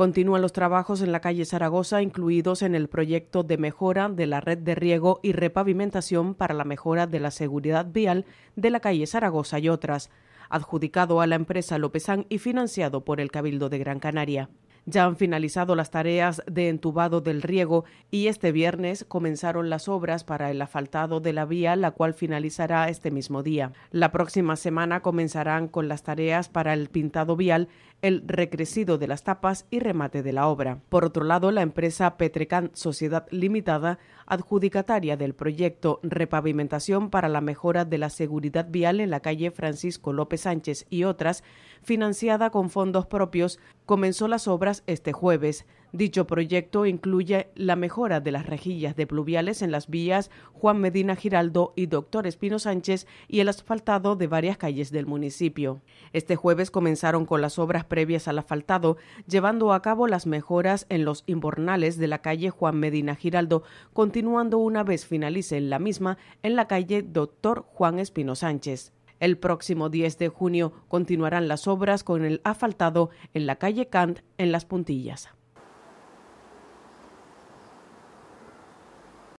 Continúan los trabajos en la calle Zaragoza, incluidos en el proyecto de mejora de la red de riego y repavimentación para la mejora de la seguridad vial de la calle Zaragoza y otras, adjudicado a la empresa Lópezán y financiado por el Cabildo de Gran Canaria. Ya han finalizado las tareas de entubado del riego y este viernes comenzaron las obras para el asfaltado de la vía, la cual finalizará este mismo día. La próxima semana comenzarán con las tareas para el pintado vial, el recrecido de las tapas y remate de la obra. Por otro lado, la empresa Petrecan Sociedad Limitada, adjudicataria del proyecto Repavimentación para la mejora de la seguridad vial en la calle Francisco López Sánchez y otras, financiada con fondos propios, comenzó las obras este jueves. Dicho proyecto incluye la mejora de las rejillas de pluviales en las vías Juan Medina Giraldo y Doctor Espino Sánchez y el asfaltado de varias calles del municipio. Este jueves comenzaron con las obras previas al asfaltado, llevando a cabo las mejoras en los imbornales de la calle Juan Medina Giraldo, continuando una vez finalice la misma en la calle Doctor Juan Espino Sánchez. El próximo 10 de junio continuarán las obras con el asfaltado en la calle Kant en Las Puntillas.